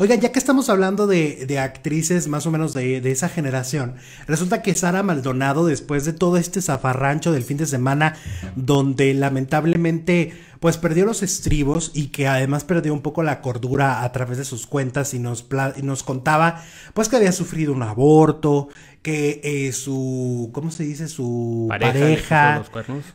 Oigan, ya que estamos hablando de, actrices más o menos de, esa generación, resulta que Sara Maldonado, después de todo este zafarrancho del fin de semana, donde lamentablemente pues perdió los estribos y que además perdió un poco la cordura a través de sus cuentas y nos, nos contaba pues que había sufrido un aborto, que eh, su, ¿cómo se dice? Su pareja,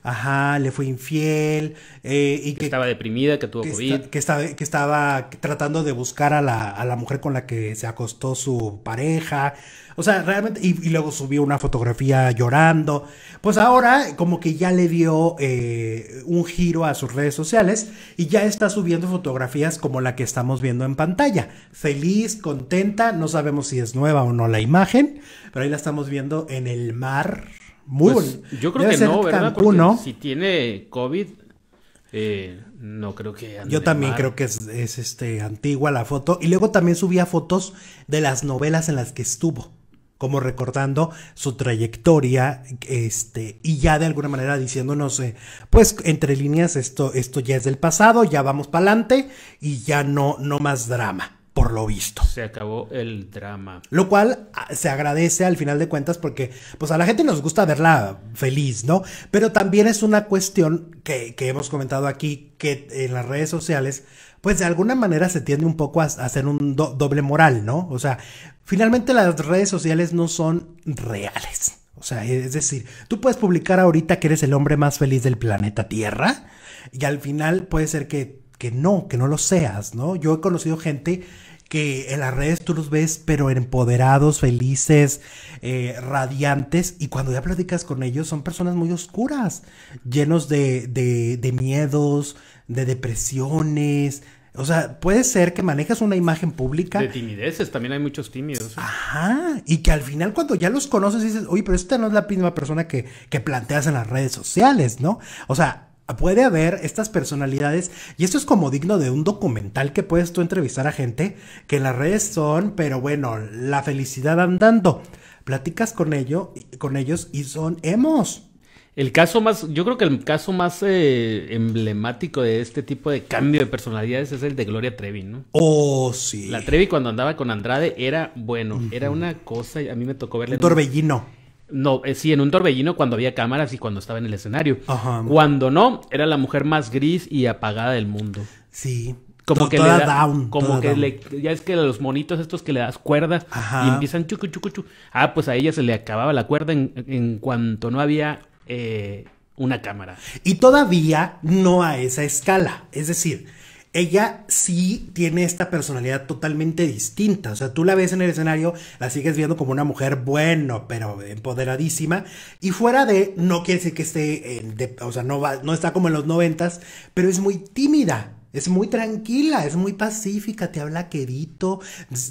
ajá, le fue infiel eh, y que, estaba deprimida, que tuvo COVID. que, estaba, que estaba tratando de buscar a la, a la mujer con la que se acostó su pareja. O sea, realmente, y, luego subió una fotografía llorando. Pues ahora como que ya le dio eh, un giro a sus redes sociales y ya está subiendo fotografías como la que estamos viendo en pantalla. Feliz, contenta, no sabemos si es nueva o no la imagen, pero ahí la estamos viendo en el mar. Muy pues Yo creo que no, ¿verdad? Porque si tiene COVID, eh, no creo que. Yo también creo que es, este, antigua la foto. Y luego también subía fotos de las novelas en las que estuvo. Como recordando su trayectoria. Este. Y ya de alguna manera diciéndonos. Eh, pues entre líneas, esto, esto ya es del pasado. Ya vamos para adelante. Y ya no, no más drama por lo visto. Se acabó el drama. Lo cual ah, se agradece al final de cuentas porque pues a la gente nos gusta verla feliz, ¿no? Pero también es una cuestión que, hemos comentado aquí, que en las redes sociales, pues de alguna manera se tiende un poco a, hacer un doble moral, ¿no? O sea, finalmente las redes sociales no son reales. O sea, es decir, tú puedes publicar ahorita que eres el hombre más feliz del planeta Tierra y al final puede ser que que no, que no lo seas, ¿no? Yo he conocido gente que en las redes tú los ves, pero empoderados, felices, eh, radiantes, y cuando ya platicas con ellos son personas muy oscuras, llenos de, miedos, de depresiones, o sea, puede ser que manejas una imagen pública. De timideces, también hay muchos tímidos. Ajá, y que al final cuando ya los conoces dices, oye, pero esta no es la misma persona que, que planteas en las redes sociales, ¿no? O sea, puede haber estas personalidades y esto es como digno de un documental que puedes tú entrevistar a gente que las redes son, pero bueno, la felicidad andando. Platicas con ello, con ellos y son hemos. El caso más, yo creo que el caso más eh, emblemático de este tipo de cambio de personalidades es el de Gloria Trevi, ¿no? Oh, sí. La Trevi cuando andaba con Andrade era, bueno, era una cosa, a mí me tocó verle. torbellino. No, eh, sí, en un torbellino cuando había cámaras y cuando estaba en el escenario. Ajá. Cuando no, era la mujer más gris y apagada del mundo. Sí. Como que, le da, como que le ya es que los monitos estos que le das cuerdas y empiezan chucu Ah, pues a ella se le acababa la cuerda en, cuanto no había eh, una cámara. Y todavía no a esa escala. Es decir, ella sí tiene esta personalidad totalmente distinta. O sea, tú la ves en el escenario, la sigues viendo como una mujer bueno, pero empoderadísima. Y fuera de, no quiere decir que esté, o sea, no, va, no está como en los noventas, pero es muy tímida. Es muy tranquila, es muy pacífica, te habla querito.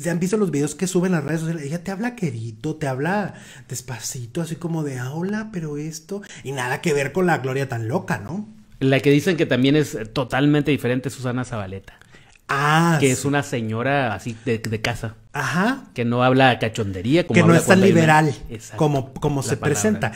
¿Ya han visto los videos que suben las redes sociales. Ella te habla querido, te habla despacito, así como de aula, ah, pero esto. Y nada que ver con la gloria tan loca, ¿no? La que dicen que también es totalmente diferente es Susana Zabaleta. Ah, que es una señora así de, de, casa. Ajá. Que no habla cachondería. Como que no es tan liberal como, como se presenta.